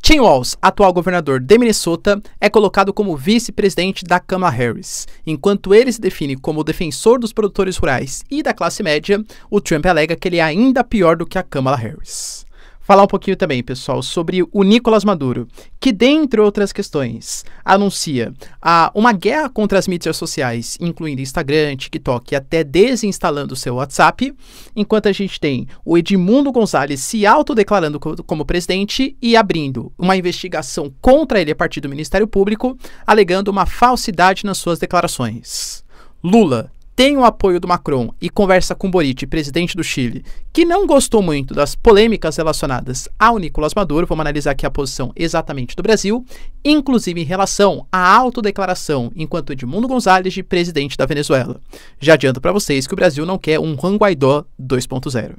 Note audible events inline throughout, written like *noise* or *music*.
Tim Walz, atual governador de Minnesota, é colocado como vice-presidente da Kamala Harris. Enquanto ele se define como defensor dos produtores rurais e da classe média, o Trump alega que ele é ainda pior do que a Kamala Harris falar um pouquinho também, pessoal, sobre o Nicolas Maduro, que, dentre outras questões, anuncia a, ah, uma guerra contra as mídias sociais, incluindo Instagram, TikTok e até desinstalando seu WhatsApp, enquanto a gente tem o Edmundo Gonzalez se autodeclarando co como presidente e abrindo uma investigação contra ele a partir do Ministério Público, alegando uma falsidade nas suas declarações. Lula tem o apoio do Macron e conversa com Boric, presidente do Chile, que não gostou muito das polêmicas relacionadas ao Nicolás Maduro, vamos analisar aqui a posição exatamente do Brasil, inclusive em relação à autodeclaração enquanto Edmundo Gonzalez de presidente da Venezuela. Já adianto para vocês que o Brasil não quer um Juan Guaidó 2.0.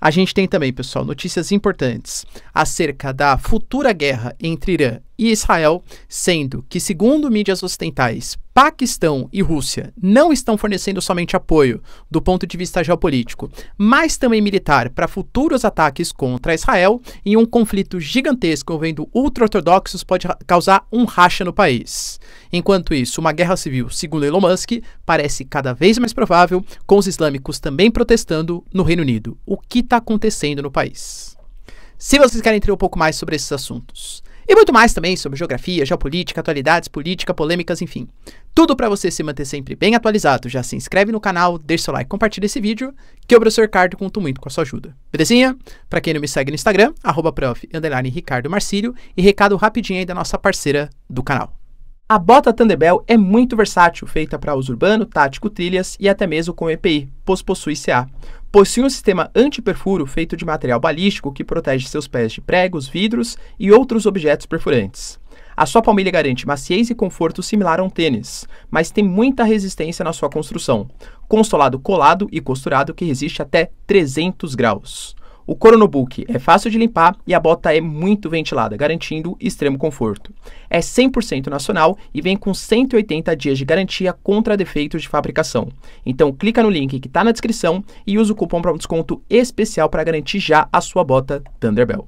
A gente tem também, pessoal, notícias importantes acerca da futura guerra entre Irã e Israel, sendo que, segundo mídias ocidentais, Paquistão e Rússia não estão fornecendo somente apoio do ponto de vista geopolítico, mas também militar para futuros ataques contra Israel e um conflito gigantesco envolvendo ultra-ortodoxos pode causar um racha no país. Enquanto isso, uma guerra civil, segundo Elon Musk, parece cada vez mais provável, com os islâmicos também protestando no Reino Unido. O que está acontecendo no país? Se vocês querem entender um pouco mais sobre esses assuntos, e muito mais também sobre geografia, geopolítica, atualidades, política, polêmicas, enfim. Tudo para você se manter sempre bem atualizado. Já se inscreve no canal, deixa seu like, compartilha esse vídeo, que eu, professor Ricardo, conto muito com a sua ajuda. Belezinha? Para quem não me segue no Instagram, arroba prof, Ricardo Marcílio, e recado rapidinho aí da nossa parceira do canal. A bota Thunderbell é muito versátil, feita para uso urbano, tático, trilhas e até mesmo com EPI, pois possui CA. Possui um sistema antiperfuro feito de material balístico que protege seus pés de pregos, vidros e outros objetos perfurantes. A sua palmilha garante maciez e conforto similar a um tênis, mas tem muita resistência na sua construção. Consolado colado e costurado que resiste até 300 graus. O Coronobook é fácil de limpar e a bota é muito ventilada, garantindo extremo conforto. É 100% nacional e vem com 180 dias de garantia contra defeitos de fabricação. Então clica no link que está na descrição e usa o cupom para um desconto especial para garantir já a sua bota Thunderbell.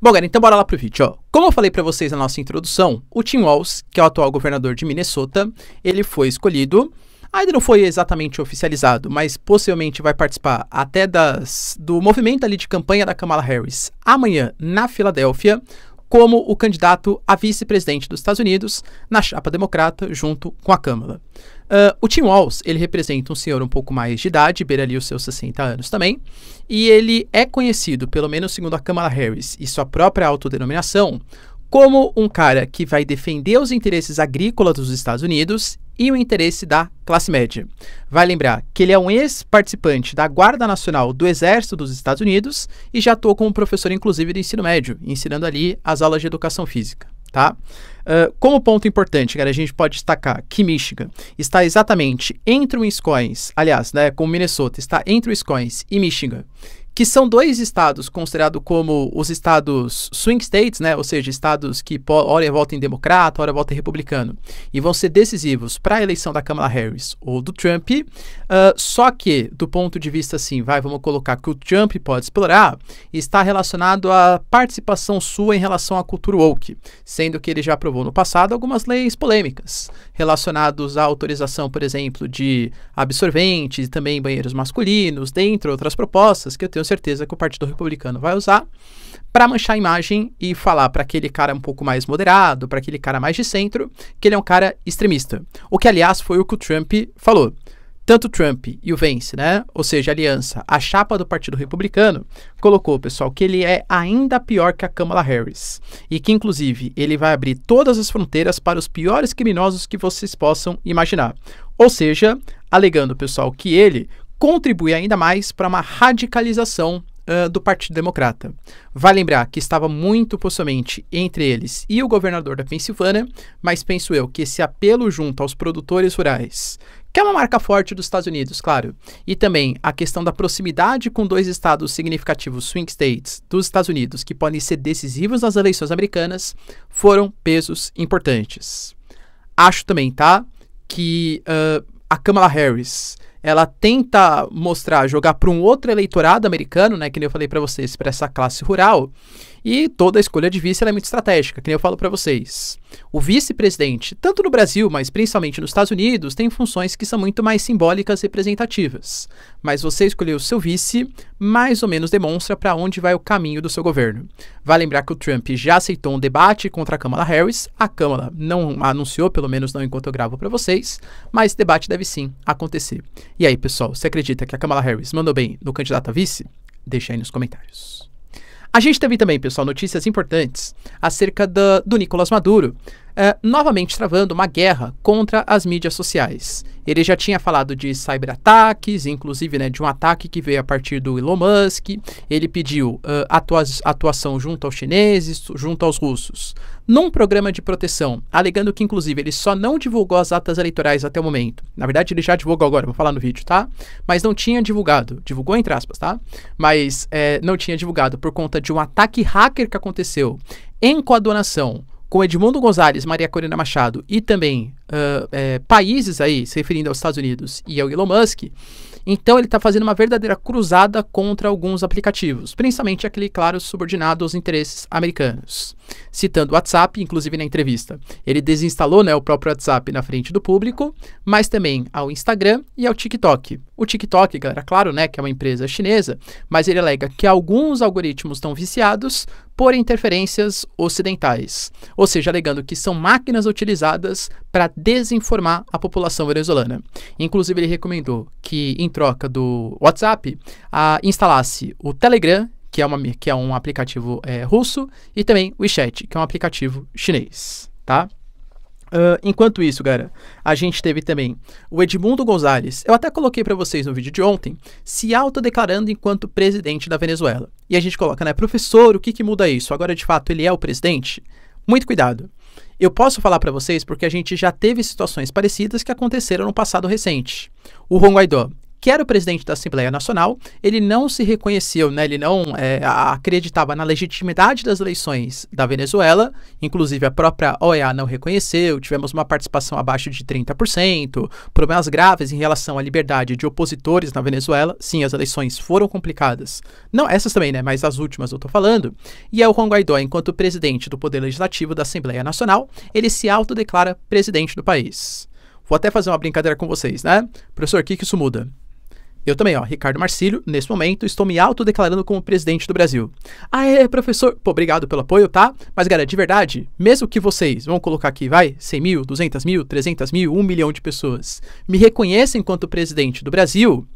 Bom, galera, então bora lá pro vídeo, ó. Como eu falei para vocês na nossa introdução, o Tim Walz, que é o atual governador de Minnesota, ele foi escolhido Ainda não foi exatamente oficializado, mas possivelmente vai participar até das, do movimento ali de campanha da Kamala Harris amanhã na Filadélfia, como o candidato a vice-presidente dos Estados Unidos na chapa democrata junto com a Câmara. Uh, ah, o Tim Walls, ele representa um senhor um pouco mais de idade, beira ali os seus 60 anos também, e ele é conhecido, pelo menos segundo a Kamala Harris e sua própria autodenominação, como um cara que vai defender os interesses agrícolas dos Estados Unidos e o interesse da classe média. Vai lembrar que ele é um ex-participante da Guarda Nacional do Exército dos Estados Unidos e já atuou como professor, inclusive, do ensino médio, ensinando ali as aulas de educação física. Tá? Uh, como ponto importante, cara, a gente pode destacar que Michigan está exatamente entre os coins, aliás, né, com Minnesota, está entre os coins e Michigan que são dois estados considerados como os estados swing states, né? ou seja, estados que hora é votam em democrata, hora votam em republicano, e vão ser decisivos para a eleição da Kamala Harris ou do Trump. Uh, só que, do ponto de vista assim, vai, vamos colocar que o Trump pode explorar, está relacionado à participação sua em relação à cultura woke, sendo que ele já aprovou no passado algumas leis polêmicas relacionadas à autorização, por exemplo, de absorventes e também banheiros masculinos, dentre outras propostas que eu tenho tenho certeza que o Partido Republicano vai usar para manchar a imagem e falar para aquele cara um pouco mais moderado, para aquele cara mais de centro, que ele é um cara extremista. O que, aliás, foi o que o Trump falou. Tanto Trump e o Vence, né? Ou seja, a aliança, a chapa do Partido Republicano, colocou, pessoal, que ele é ainda pior que a Kamala Harris. E que, inclusive, ele vai abrir todas as fronteiras para os piores criminosos que vocês possam imaginar. Ou seja, alegando, pessoal, que ele contribui ainda mais para uma radicalização uh, do Partido Democrata. Vai lembrar que estava muito possivelmente entre eles e o governador da Pensilvânia, mas penso eu que esse apelo junto aos produtores rurais, que é uma marca forte dos Estados Unidos, claro, e também a questão da proximidade com dois estados significativos swing states dos Estados Unidos que podem ser decisivos nas eleições americanas, foram pesos importantes. Acho também, tá, que uh, a Kamala Harris ela tenta mostrar, jogar para um outro eleitorado americano, né, que nem eu falei para vocês, para essa classe rural, e toda escolha de vice é muito estratégica, que nem eu falo para vocês. O vice-presidente, tanto no Brasil, mas principalmente nos Estados Unidos, tem funções que são muito mais simbólicas e representativas. Mas você escolher o seu vice mais ou menos demonstra para onde vai o caminho do seu governo. Vale lembrar que o Trump já aceitou um debate contra a Kamala Harris. A Câmara não anunciou, pelo menos não enquanto eu gravo para vocês, mas esse debate deve sim acontecer. E aí, pessoal, você acredita que a Kamala Harris mandou bem no candidato a vice? Deixa aí nos comentários. A gente teve também, pessoal, notícias importantes acerca do Nicolás Maduro. Eh, novamente travando uma guerra contra as mídias sociais. Ele já tinha falado de cyberataques, inclusive né, de um ataque que veio a partir do Elon Musk. Ele pediu uh, atuação junto aos chineses, junto aos russos, num programa de proteção, alegando que, inclusive, ele só não divulgou as atas eleitorais até o momento. Na verdade, ele já divulgou agora, vou falar no vídeo, tá? Mas não tinha divulgado. Divulgou entre aspas, tá? Mas é, não tinha divulgado por conta de um ataque hacker que aconteceu em coadunação com Edmundo Gonzalez, Maria Corina Machado e também uh, é, países aí, se referindo aos Estados Unidos e ao Elon Musk, então ele está fazendo uma verdadeira cruzada contra alguns aplicativos, principalmente aquele, claro, subordinado aos interesses americanos. Citando o WhatsApp, inclusive na entrevista, ele desinstalou né, o próprio WhatsApp na frente do público, mas também ao Instagram e ao TikTok. O TikTok, galera, claro né, que é uma empresa chinesa, mas ele alega que alguns algoritmos estão viciados por interferências ocidentais, ou seja, alegando que são máquinas utilizadas para desinformar a população venezuelana. Inclusive, ele recomendou que, em troca do WhatsApp, a, instalasse o Telegram, que é, uma, que é um aplicativo é, russo, e também o WeChat, que é um aplicativo chinês, tá? enquanto isso, cara, a gente teve também o Edmundo Gonzalez. Eu até coloquei para vocês no vídeo de ontem, se autodeclarando enquanto presidente da Venezuela. E a gente coloca, né, professor, o que, que muda isso? Agora de fato ele é o presidente? Muito cuidado. Eu posso falar para vocês porque a gente já teve situações parecidas que aconteceram no passado recente. O Juan Guaidó, que era o presidente da Assembleia Nacional, ele não se reconheceu, né, ele não é, acreditava na legitimidade das eleições da Venezuela, inclusive a própria OEA não reconheceu, tivemos uma participação abaixo de 30%, problemas graves em relação à liberdade de opositores na Venezuela. Sim, as eleições foram complicadas. Não essas também, né, mas as últimas eu estou falando. E é o Juan Guaidó, enquanto presidente do Poder Legislativo da Assembleia Nacional, ele se autodeclara presidente do país. Vou até fazer uma brincadeira com vocês, né? Professor, o que, que isso muda? Eu também, ó, Ricardo Marcílio, nesse momento estou me autodeclarando como presidente do Brasil. Ah, é, professor, pô, obrigado pelo apoio, tá? Mas, galera, de verdade, mesmo que vocês, vamos colocar aqui, vai, 100 mil, 200 mil, 300 mil, 1 milhão de pessoas, me reconheçam enquanto presidente do Brasil,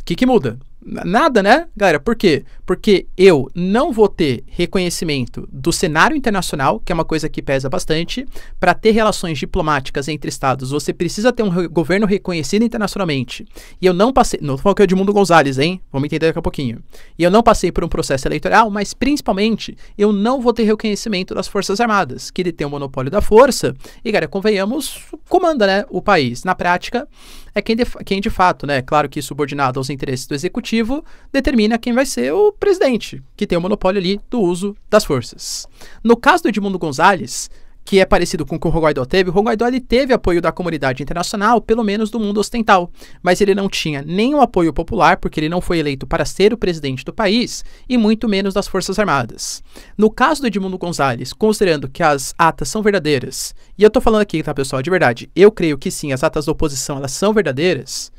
o que que muda? Nada, né, galera? Por quê? Porque eu não vou ter reconhecimento do cenário internacional, que é uma coisa que pesa bastante. Para ter relações diplomáticas entre estados, você precisa ter um re governo reconhecido internacionalmente. E eu não passei. Não tô que é de Mundo Gonzalez, hein? Vamos entender daqui a pouquinho. E eu não passei por um processo eleitoral, mas principalmente eu não vou ter reconhecimento das Forças Armadas, que ele tem o monopólio da força. E, galera, convenhamos, comanda, né? O país. Na prática, é quem de, quem de fato, né? Claro que subordinado aos interesses do executivo executivo determina quem vai ser o presidente, que tem o monopólio ali do uso das forças. No caso do Edmundo Gonzalez, que é parecido com o que o Guaidó teve, o Rogoidó ele teve apoio da comunidade internacional, pelo menos do mundo ocidental, mas ele não tinha nenhum apoio popular, porque ele não foi eleito para ser o presidente do país, e muito menos das Forças Armadas. No caso do Edmundo Gonzalez, considerando que as atas são verdadeiras, e eu estou falando aqui, tá pessoal, de verdade, eu creio que sim, as atas da oposição elas são verdadeiras,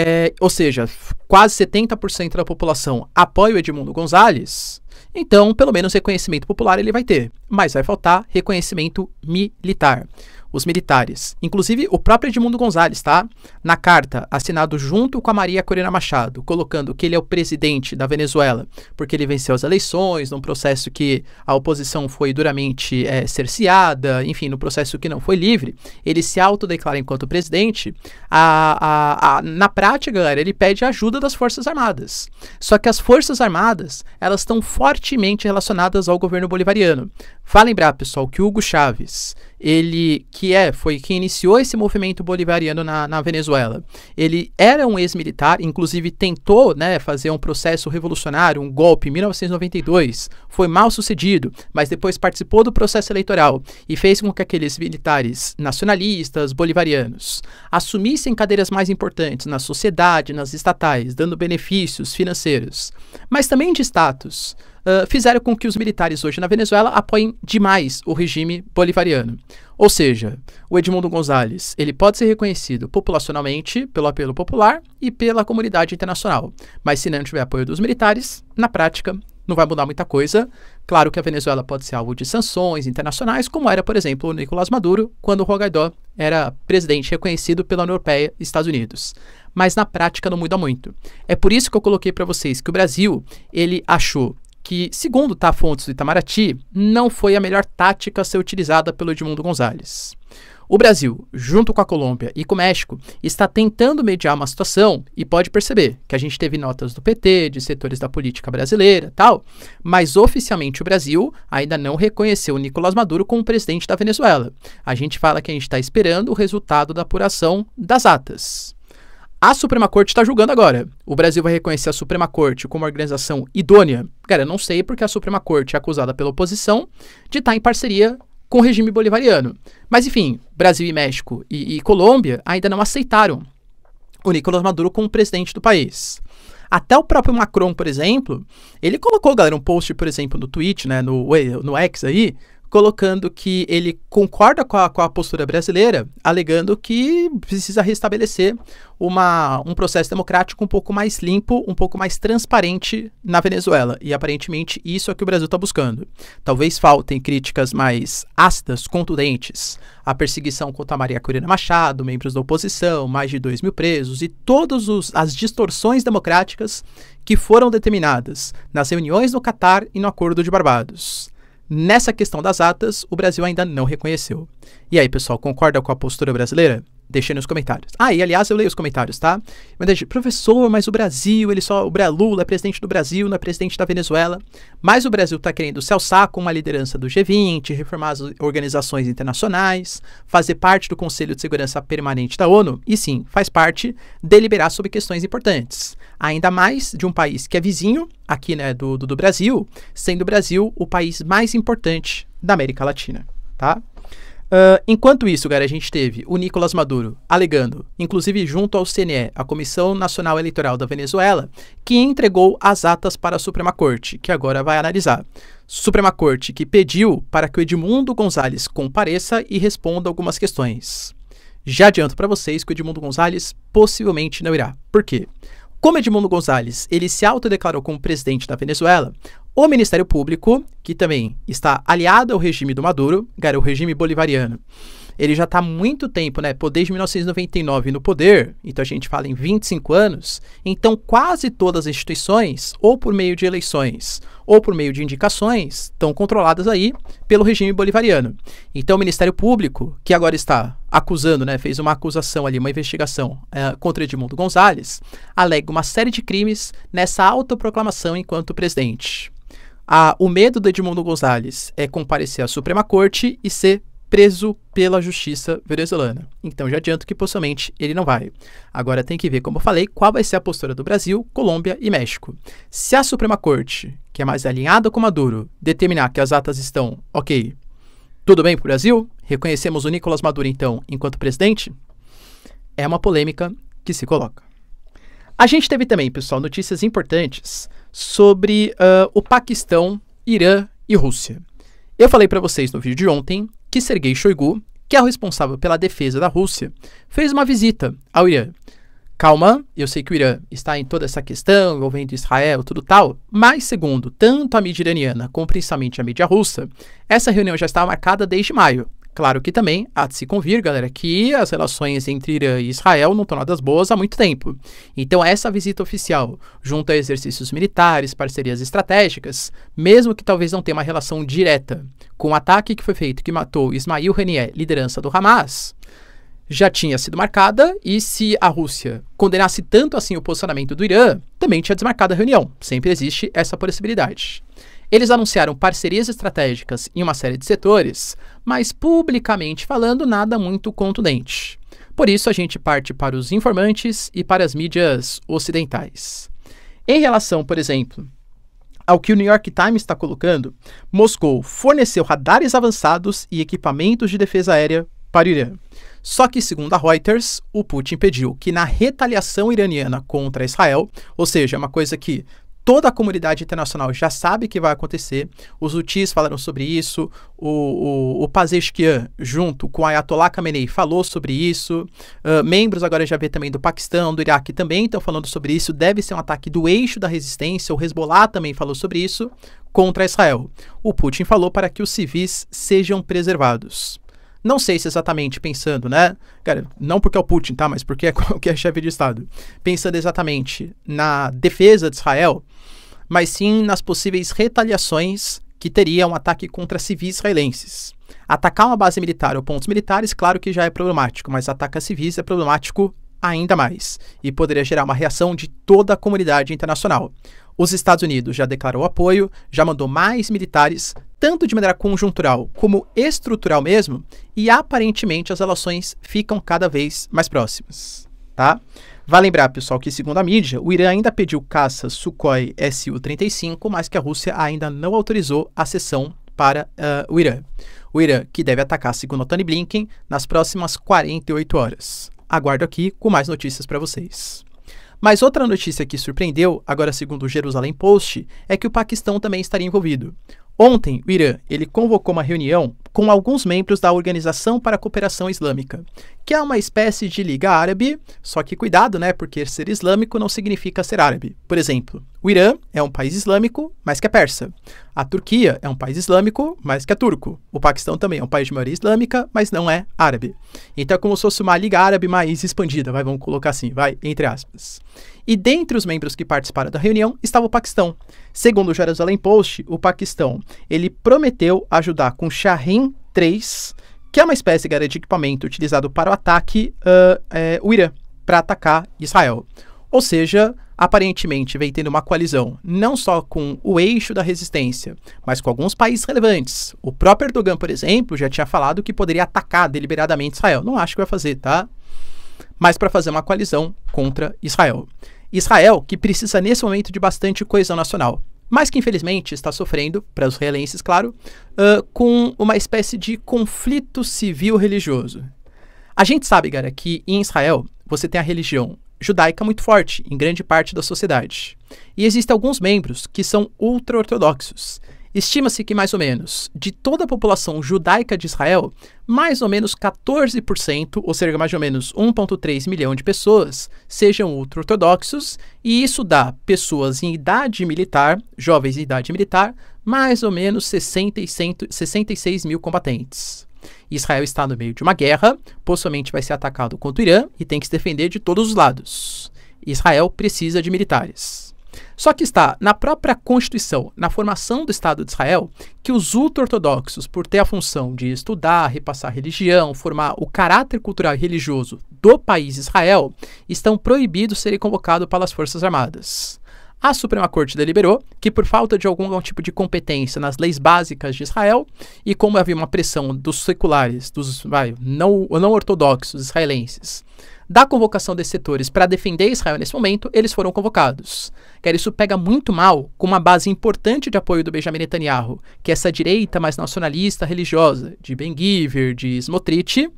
é, ou seja, quase 70% da população apoia o Edmundo Gonzalez, então pelo menos reconhecimento popular ele vai ter, mas vai faltar reconhecimento militar os militares. Inclusive o próprio Edmundo Gonzalez, tá? Na carta, assinado junto com a Maria Corina Machado, colocando que ele é o presidente da Venezuela porque ele venceu as eleições, num processo que a oposição foi duramente é, cerceada, enfim, no processo que não foi livre, ele se autodeclara enquanto presidente. A, a, a, na prática, galera, ele pede ajuda das Forças Armadas. Só que as Forças Armadas, elas estão fortemente relacionadas ao governo bolivariano. Vale lembrar, pessoal, que Hugo Chávez ele que é foi quem iniciou esse movimento bolivariano na, na Venezuela. Ele era um ex-militar, inclusive tentou né, fazer um processo revolucionário, um golpe em 1992. Foi mal sucedido, mas depois participou do processo eleitoral e fez com que aqueles militares nacionalistas, bolivarianos, assumissem cadeiras mais importantes na sociedade, nas estatais, dando benefícios financeiros, mas também de status fizeram com que os militares hoje na Venezuela apoiem demais o regime bolivariano. Ou seja, o Edmundo Gonzalez ele pode ser reconhecido populacionalmente pelo apelo popular e pela comunidade internacional, mas se não tiver apoio dos militares, na prática não vai mudar muita coisa. Claro que a Venezuela pode ser alvo de sanções internacionais, como era, por exemplo, o Nicolás Maduro, quando o Rogaidó era presidente reconhecido pela União Europeia e Estados Unidos. Mas na prática não muda muito. É por isso que eu coloquei para vocês que o Brasil, ele achou que, segundo tá, fontes do Itamaraty, não foi a melhor tática a ser utilizada pelo Edmundo Gonzalez. O Brasil, junto com a Colômbia e com o México, está tentando mediar uma situação e pode perceber que a gente teve notas do PT, de setores da política brasileira, tal, mas oficialmente o Brasil ainda não reconheceu o Nicolás Maduro como presidente da Venezuela. A gente fala que a gente está esperando o resultado da apuração das atas. A Suprema Corte está julgando agora. O Brasil vai reconhecer a Suprema Corte como organização idônea? Cara, eu não sei porque a Suprema Corte é acusada pela oposição de estar tá em parceria com o regime bolivariano. Mas enfim, Brasil e México e, e Colômbia ainda não aceitaram o Nicolás Maduro como presidente do país. Até o próprio Macron, por exemplo, ele colocou, galera, um post, por exemplo, no Twitch, né, no, no X aí, colocando que ele concorda com a, com a postura brasileira, alegando que precisa restabelecer uma, um processo democrático um pouco mais limpo, um pouco mais transparente na Venezuela. E aparentemente isso é o que o Brasil está buscando. Talvez faltem críticas mais ácidas, contundentes, a perseguição contra Maria Corina Machado, membros da oposição, mais de dois mil presos e todas as distorções democráticas que foram determinadas nas reuniões no Catar e no Acordo de Barbados. Nessa questão das atas, o Brasil ainda não reconheceu. E aí, pessoal, concorda com a postura brasileira? Deixei nos comentários. Ah, e aliás, eu leio os comentários, tá? Mas deixa, professor, mas o Brasil, ele só. O Lula é presidente do Brasil, não é presidente da Venezuela. Mas o Brasil está querendo se alçar com uma liderança do G20, reformar as organizações internacionais, fazer parte do Conselho de Segurança Permanente da ONU, e sim, faz parte deliberar sobre questões importantes. Ainda mais de um país que é vizinho aqui né, do, do, do Brasil, sendo o Brasil o país mais importante da América Latina, tá? Uh, enquanto isso, cara, a gente teve o Nicolás Maduro alegando, inclusive junto ao CNE, a Comissão Nacional Eleitoral da Venezuela, que entregou as atas para a Suprema Corte, que agora vai analisar. Suprema Corte que pediu para que o Edmundo Gonzalez compareça e responda algumas questões. Já adianto para vocês que o Edmundo Gonzalez possivelmente não irá. Por quê? Como Edmundo Gonzalez ele se autodeclarou como presidente da Venezuela, o Ministério Público, que também está aliado ao regime do Maduro, o regime bolivariano, ele já está há muito tempo, né? desde 1999 no poder, então a gente fala em 25 anos. Então, quase todas as instituições, ou por meio de eleições, ou por meio de indicações, estão controladas aí pelo regime bolivariano. Então, o Ministério Público, que agora está acusando, né, fez uma acusação ali, uma investigação uh, contra Edmundo Gonzalez, alega uma série de crimes nessa autoproclamação enquanto presidente. A, o medo do Edmundo Gonzalez é comparecer à Suprema Corte e ser preso pela justiça venezuelana. Então já adianto que possivelmente ele não vai. Agora tem que ver, como eu falei, qual vai ser a postura do Brasil, Colômbia e México. Se a Suprema Corte, que é mais alinhada com Maduro, determinar que as atas estão ok, tudo bem para o Brasil? Reconhecemos o Nicolás Maduro então enquanto presidente? É uma polêmica que se coloca. A gente teve também, pessoal, notícias importantes sobre uh, o Paquistão, Irã e Rússia. Eu falei para vocês no vídeo de ontem que Sergei Shoigu, que é o responsável pela defesa da Rússia, fez uma visita ao Irã. Calma, eu sei que o Irã está em toda essa questão envolvendo Israel, tudo tal, mas segundo tanto a mídia iraniana como principalmente a mídia russa, essa reunião já estava marcada desde maio. Claro que também há de se convir, galera, que as relações entre Irã e Israel não estão nada boas há muito tempo. Então, essa visita oficial, junto a exercícios militares, parcerias estratégicas, mesmo que talvez não tenha uma relação direta com o ataque que foi feito que matou Ismail Renier, liderança do Hamas, já tinha sido marcada e se a Rússia condenasse tanto assim o posicionamento do Irã, também tinha desmarcado a reunião. Sempre existe essa possibilidade. Eles anunciaram parcerias estratégicas em uma série de setores, mas publicamente falando nada muito contundente. Por isso a gente parte para os informantes e para as mídias ocidentais. Em relação, por exemplo, ao que o New York Times está colocando, Moscou forneceu radares avançados e equipamentos de defesa aérea para o Irã. Só que, segundo a Reuters, o Putin pediu que na retaliação iraniana contra Israel, ou seja, uma coisa que toda a comunidade internacional já sabe que vai acontecer. Os Houthis falaram sobre isso, o, o, o Pazeshkian, junto com Ayatollah Khamenei, falou sobre isso. Uh, membros agora já vê também do Paquistão, do Iraque também estão falando sobre isso. Deve ser um ataque do eixo da resistência. O Hezbollah também falou sobre isso contra Israel. O Putin falou para que os civis sejam preservados. Não sei se exatamente pensando, né? Cara, não porque é o Putin, tá? Mas porque é *laughs* qualquer chefe de Estado. Pensando exatamente na defesa de Israel, mas sim nas possíveis retaliações que teria um ataque contra civis israelenses. Atacar uma base militar ou pontos militares, claro que já é problemático, mas atacar civis é problemático ainda mais e poderia gerar uma reação de toda a comunidade internacional. Os Estados Unidos já declarou apoio, já mandou mais militares, tanto de maneira conjuntural como estrutural mesmo, e aparentemente as relações ficam cada vez mais próximas, tá? Vale lembrar, pessoal, que segundo a mídia, o Irã ainda pediu caça Sukhoi Su-35, mas que a Rússia ainda não autorizou a cessão para uh, o Irã. O Irã, que deve atacar, segundo Tony Blinken, nas próximas 48 horas. Aguardo aqui com mais notícias para vocês. Mas outra notícia que surpreendeu, agora segundo o Jerusalém Post, é que o Paquistão também estaria envolvido. Ontem, o Irã ele convocou uma reunião com alguns membros da Organização para a Cooperação Islâmica, que é uma espécie de liga árabe, só que cuidado, né, porque ser islâmico não significa ser árabe. Por exemplo, o Irã é um país islâmico, mas que é persa. A Turquia é um país islâmico, mas que é turco. O Paquistão também é um país de maioria islâmica, mas não é árabe. Então é como se fosse uma liga árabe mais expandida, vai, vamos colocar assim, vai, entre aspas e dentre os membros que participaram da reunião estava o Paquistão. Segundo o Jerusalem Post, o Paquistão ele prometeu ajudar com Shahin 3, que é uma espécie de equipamento utilizado para o ataque uh, é, o Irã, para atacar Israel. Ou seja, aparentemente vem tendo uma coalizão não só com o eixo da resistência, mas com alguns países relevantes. O próprio Erdogan, por exemplo, já tinha falado que poderia atacar deliberadamente Israel. Não acho que vai fazer, tá? Mas para fazer uma coalizão contra Israel. Israel, que precisa nesse momento de bastante coesão nacional, mas que infelizmente está sofrendo, para os israelenses, claro, uh, com uma espécie de conflito civil-religioso. A gente sabe, cara, que em Israel você tem a religião judaica muito forte em grande parte da sociedade. E existem alguns membros que são ultra-ortodoxos, Estima-se que mais ou menos de toda a população judaica de Israel, mais ou menos 14%, ou seja, mais ou menos 1,3 milhão de pessoas, sejam ultra-ortodoxos, e isso dá pessoas em idade militar, jovens em idade militar, mais ou menos 60 e 66 mil combatentes. Israel está no meio de uma guerra, possivelmente vai ser atacado contra o Irã e tem que se defender de todos os lados. Israel precisa de militares. Só que está na própria Constituição, na formação do Estado de Israel, que os ultra-ortodoxos, por ter a função de estudar, repassar religião, formar o caráter cultural e religioso do país Israel, estão proibidos de serem convocados pelas Forças Armadas. A Suprema Corte deliberou que, por falta de algum tipo de competência nas leis básicas de Israel, e como havia uma pressão dos seculares, dos vai, não, não ortodoxos israelenses, da convocação desses setores para defender Israel nesse momento, eles foram convocados. Quer isso pega muito mal com uma base importante de apoio do Benjamin Netanyahu, que é essa direita mais nacionalista religiosa, de Ben Giver, de Smotrich,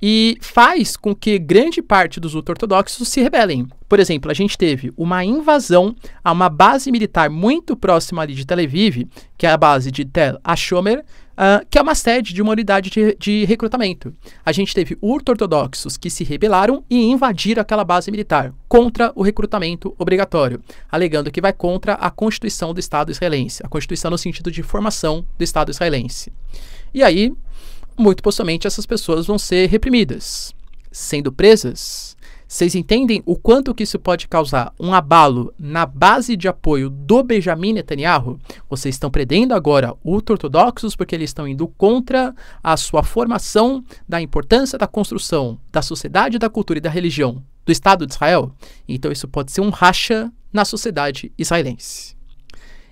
e faz com que grande parte dos ultra-ortodoxos se rebelem. Por exemplo, a gente teve uma invasão a uma base militar muito próxima ali de Tel Aviv, que é a base de Tel Ashomer, Uh, que é uma sede de uma unidade de, de, recrutamento. A gente teve urto-ortodoxos que se rebelaram e invadiram aquela base militar contra o recrutamento obrigatório, alegando que vai contra a Constituição do Estado israelense, a Constituição no sentido de formação do Estado israelense. E aí, muito possivelmente, essas pessoas vão ser reprimidas, sendo presas, vocês entendem o quanto que isso pode causar um abalo na base de apoio do Benjamin Netanyahu? Vocês estão predendo agora ultra-ortodoxos porque eles estão indo contra a sua formação da importância da construção da sociedade, da cultura e da religião do Estado de Israel? Então isso pode ser um racha na sociedade israelense.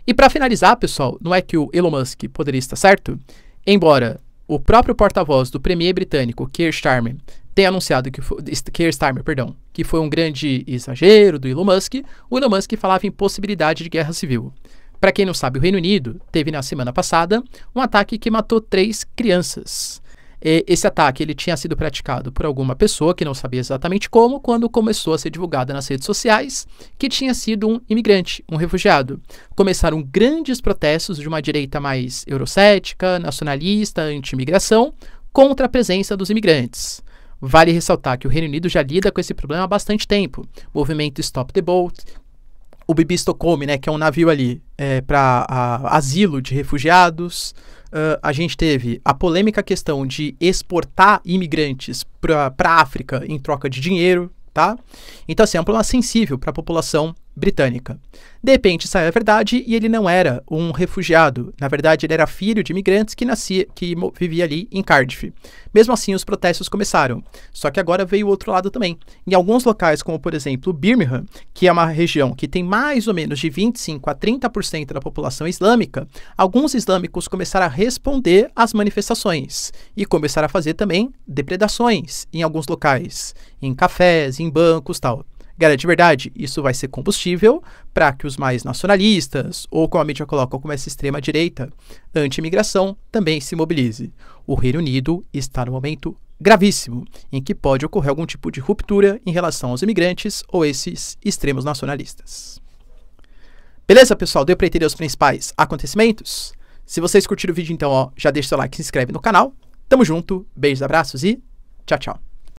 E para finalizar, pessoal, não é que o Elon Musk poderia estar certo? Embora o próprio porta-voz do premier britânico, Keir Starmer, tem anunciado que foi, Keir Starmer, perdão, que foi um grande exagero do Elon Musk, o Elon Musk falava em possibilidade de guerra civil. Para quem não sabe, o Reino Unido teve na semana passada um ataque que matou três crianças esse ataque ele tinha sido praticado por alguma pessoa que não sabia exatamente como, quando começou a ser divulgada nas redes sociais que tinha sido um imigrante, um refugiado. Começaram grandes protestos de uma direita mais eurocética, nacionalista, anti-imigração, contra a presença dos imigrantes. Vale ressaltar que o Reino Unido já lida com esse problema há bastante tempo. O movimento Stop the Boat, o Bibi Stockholm, né, que é um navio ali é, eh, para asilo de refugiados, uh, a gente teve a polêmica questão de exportar imigrantes para a África em troca de dinheiro, tá? Então, assim, é um problema sensível para a população britânica. De repente sai a verdade e ele não era um refugiado. Na verdade, ele era filho de imigrantes que nascia, que vivia ali em Cardiff. Mesmo assim, os protestos começaram. Só que agora veio o outro lado também. Em alguns locais, como por exemplo Birmingham, que é uma região que tem mais ou menos de 25 a 30% da população islâmica, alguns islâmicos começaram a responder às manifestações e começaram a fazer também depredações em alguns locais, em cafés, em bancos, tal de verdade, isso vai ser combustível para que os mais nacionalistas, ou como a mídia coloca como essa extrema-direita, anti-imigração, também se mobilize. O Reino Unido está no momento gravíssimo, em que pode ocorrer algum tipo de ruptura em relação aos imigrantes ou esses extremos nacionalistas. Beleza, pessoal? Deu para entender os principais acontecimentos? Se vocês curtiram o vídeo, então, ó, já deixa seu like, se inscreve no canal. Tamo junto, beijos, abraços e tchau, tchau.